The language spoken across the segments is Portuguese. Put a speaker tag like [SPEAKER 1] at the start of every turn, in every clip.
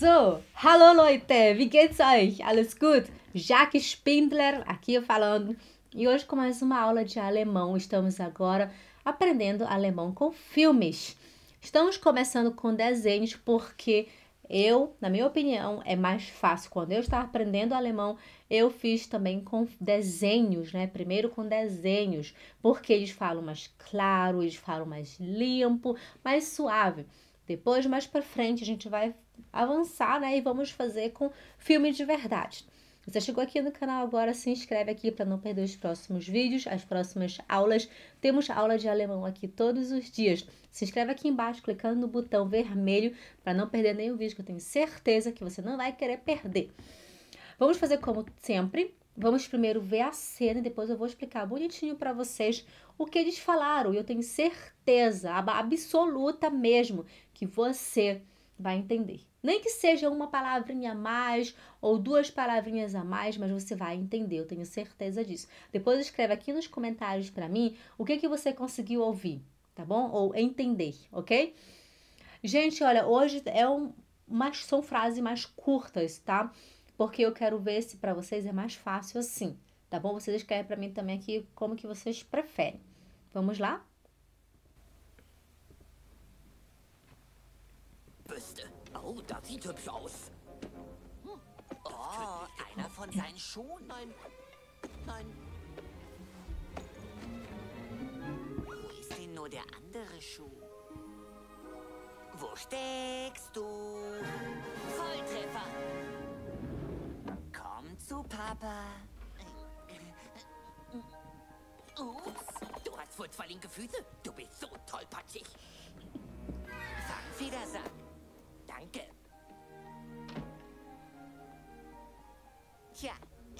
[SPEAKER 1] So, hallo Leute, wie geht's euch? Alles gut? Jaque Spindler aqui falando. E hoje com mais uma aula de alemão. Estamos agora aprendendo alemão com filmes. Estamos começando com desenhos porque eu, na minha opinião, é mais fácil. Quando eu estava aprendendo alemão, eu fiz também com desenhos, né? Primeiro com desenhos, porque eles falam mais claro, eles falam mais limpo, mais suave. Depois, mais para frente, a gente vai avançar, né? E vamos fazer com filme de verdade. Você chegou aqui no canal agora, se inscreve aqui para não perder os próximos vídeos, as próximas aulas. Temos aula de alemão aqui todos os dias. Se inscreve aqui embaixo clicando no botão vermelho para não perder nenhum vídeo que eu tenho certeza que você não vai querer perder. Vamos fazer como sempre. Vamos primeiro ver a cena e depois eu vou explicar bonitinho para vocês o que eles falaram. E eu tenho certeza absoluta mesmo que você vai entender. Nem que seja uma palavrinha a mais ou duas palavrinhas a mais, mas você vai entender, eu tenho certeza disso. Depois escreve aqui nos comentários para mim o que, que você conseguiu ouvir, tá bom? Ou entender, ok? Gente, olha, hoje é um, mas são frases mais curtas, tá? Porque eu quero ver se para vocês é mais fácil assim, tá bom? Vocês escrevem para mim também aqui como que vocês preferem. Vamos lá? Oh, das sieht hübsch aus. Hm. Oh, einer von seinen Schuhen. Nein, nein. Wo ist denn nur der andere Schuh? Wo steckst du? Volltreffer! Komm zu Papa. Ups, du hast wohl zwei linke Füße. Du bist so tollpatschig. Fangfedersack. Danke. Tja,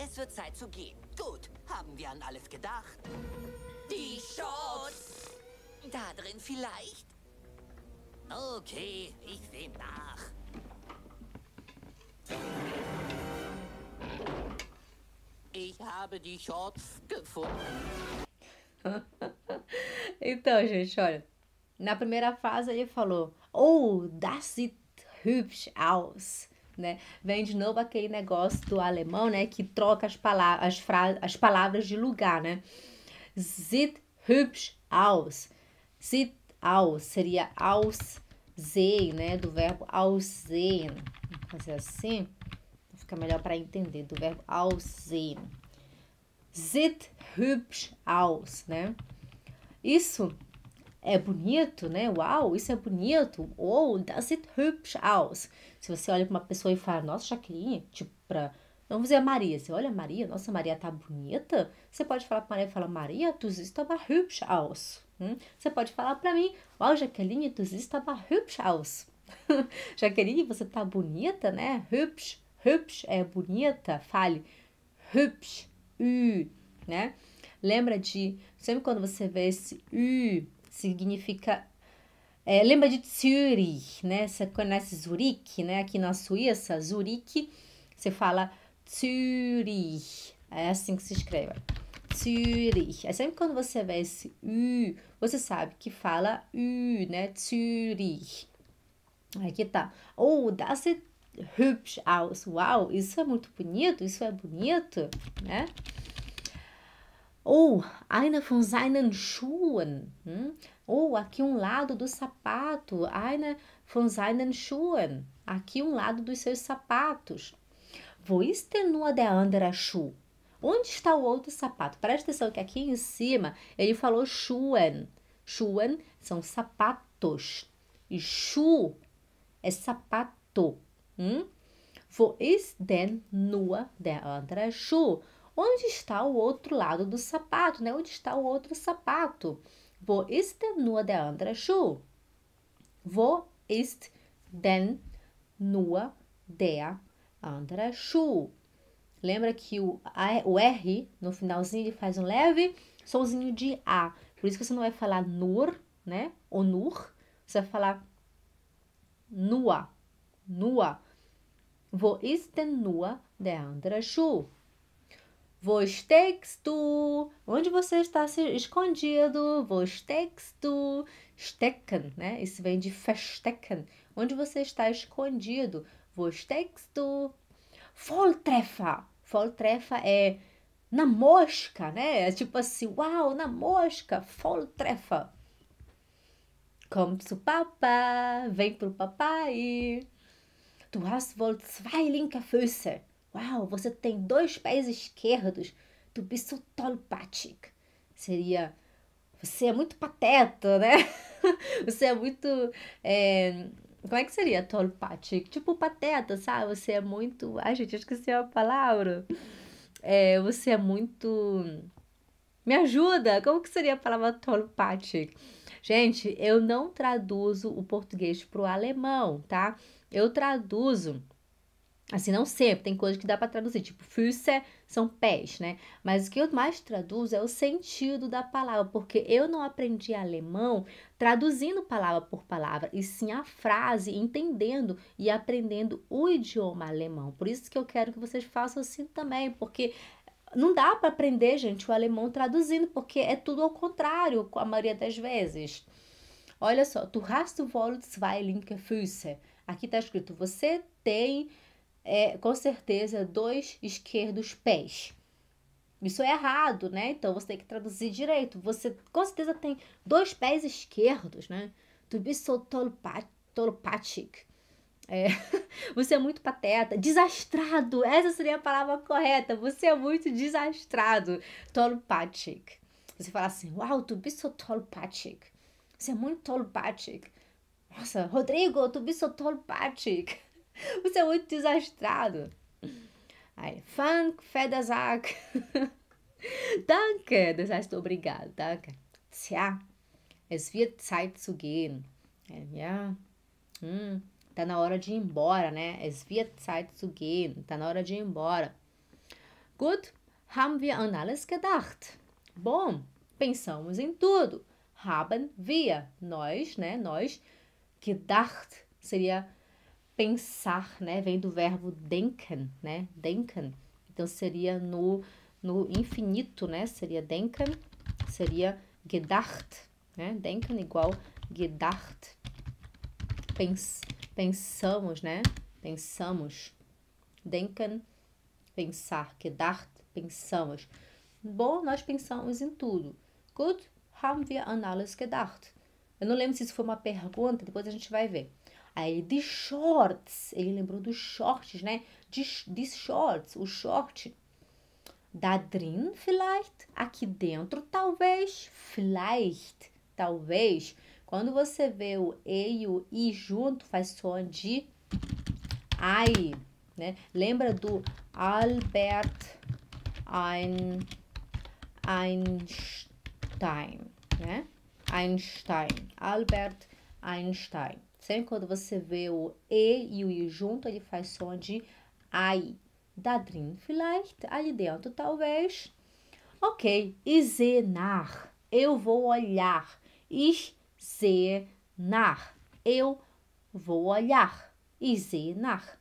[SPEAKER 1] es wird Zeit zu gehen. Gut, haben wir an alles gedacht? Die Shots! Da drin vielleicht? Okay, ich sehe nach. Ich habe die Shorts gefunden. então, gente, olha. Na primeira fase ele falou: Oh, that's it hübsch aus. Né? Vem de novo aquele negócio do alemão, né? Que troca as, pala as, as palavras de lugar, né? Sieht hübsch aus. Sieht aus seria aussehen, né? Do verbo aussehen. Vou fazer assim, fica melhor para entender. Do verbo aussehen. Sieht hübsch aus, né? Isso é bonito, né? Uau, isso é bonito. Ou oh, das it hübsch aus. Se você olha para uma pessoa e fala, nossa, Jaqueline, tipo, pra. Vamos dizer a Maria. Você olha a Maria, nossa, Maria tá bonita. Você pode falar para Maria e falar, Maria, tu siehst aber hübsch aus. Hum? Você pode falar para mim, uau, Jaqueline, tu siehst aber hübsch aus. Jaqueline, você tá bonita, né? Hübsch, hübsch é bonita. Fale hübsch, ü, né? Lembra de, sempre quando você vê esse ü, significa. É, lembra de Zürich, né? Você conhece Zurique, né? Aqui na Suíça, Zurique, você fala Zürich. É assim que se escreve. Zürich. É sempre quando você vê esse U, você sabe que fala U, né? Zürich. Aqui tá. Oh, das sieht hübsch aus. Uau, isso é muito bonito, isso é bonito, né? Ou eine von seinen Schuhen. Hum? Ou aqui um lado do sapato. Eine von seinen Schuhen. Aqui um lado dos seus sapatos. Wo ist denn nur der andere Schuh? Onde está o outro sapato? Presta atenção que aqui em cima ele falou Schuhen. Schuhen são sapatos. E Schuh é sapato. Wo hum? ist denn nur der andere Schuh? Onde está o outro lado do sapato, né? Onde está o outro sapato? Wo ist nur der andere Schuh? Wo ist denn nur der andere Schuh? Lembra que o, a, o R no finalzinho ele faz um leve somzinho de A. Por isso que você não vai falar nur, né? Ou nur. Você vai falar nua. Nua. Wo ist denn nur der andere Schuh? Vos texto. Onde você está escondido? Vos texto. Stecken, né? Isso vem de verstecken. Onde você está escondido? Vos texto. Volltreffer. Volltreffer é na mosca, né? É tipo assim, uau, na mosca. Volltreffer. Komm zu Papa. Vem pro papai. Du hast wohl zwei linke Füße. Uau, você tem dois pés esquerdos. Tu bist so Seria, você é muito pateta, né? você é muito... É... Como é que seria tolpatic? Tipo pateta, sabe? Você é muito... Ai, gente, eu esqueci a palavra. É, você é muito... Me ajuda! Como que seria a palavra tolpatic? Gente, eu não traduzo o português para o alemão, tá? Eu traduzo Assim, não sempre, tem coisa que dá para traduzir, tipo, Füße são pés, né? Mas o que eu mais traduzo é o sentido da palavra, porque eu não aprendi alemão traduzindo palavra por palavra, e sim a frase, entendendo e aprendendo o idioma alemão. Por isso que eu quero que vocês façam assim também, porque não dá para aprender, gente, o alemão traduzindo, porque é tudo ao contrário, a maioria das vezes. Olha só, tu hast wohl zwei linke Füße. Aqui está escrito, você tem é, com certeza, dois esquerdos pés. Isso é errado, né? Então você tem que traduzir direito. Você com certeza tem dois pés esquerdos, né? Tu be so É, você é muito pateta, desastrado. Essa seria a palavra correta. Você é muito desastrado, tolopathic. Você fala assim, uau tu be so Você é muito tolopathic. Nossa, Rodrigo, tu be so Você é muito desastrado. Aí, Funk, Federsack. danke, das heißt obrigado, danke. Tja, es wird Zeit zu gehen. É, ja, hum, tá na hora de ir embora, né? Es wird Zeit zu gehen. Tá na hora de ir embora. Gut, haben wir an alles gedacht. Bom, pensamos em tudo. Haben wir, nós, né? Nós, gedacht seria pensar, né? Vem do verbo denken, né? Denken. Então seria no, no infinito, né? Seria denken, seria gedacht, né? Denken igual gedacht. Pens, pensamos, né? Pensamos. Denken, pensar. Gedacht, pensamos. Bom, nós pensamos em tudo. Gut, haben wir an alles gedacht? Eu não lembro se isso foi uma pergunta, depois a gente vai ver. Aí de shorts, ele lembrou dos shorts, né? De, de shorts, o short da drin, vielleicht, aqui dentro, talvez, vielleicht, talvez. Quando você vê o e e o i junto, faz som de ai, né? Lembra do Albert Einstein, né? Einstein, Albert Einstein. Sempre quando você vê o e e o i junto, ele faz som de ai. Da drin, vielleicht, ali dentro, talvez. Ok, isenar, eu vou olhar. Isenar, eu vou olhar. Isenar,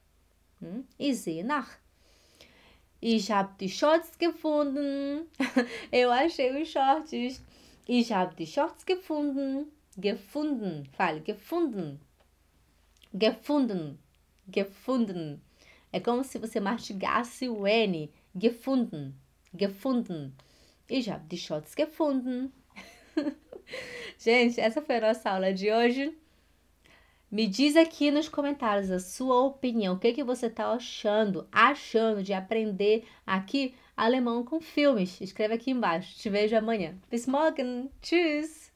[SPEAKER 1] hum? isenar. Ich habe die Shorts gefunden. eu achei os shorts. Ich habe die Shorts gefunden. Gefunden, fale, gefunden. Gefunden. Gefunden. É como se você mastigasse o N. Gefunden. Gefunden. Ich habe die Shots gefunden. Gente, essa foi a nossa aula de hoje. Me diz aqui nos comentários a sua opinião. O que, é que você está achando, achando de aprender aqui alemão com filmes? Escreve aqui embaixo. Te vejo amanhã. Bis morgen. Tschüss.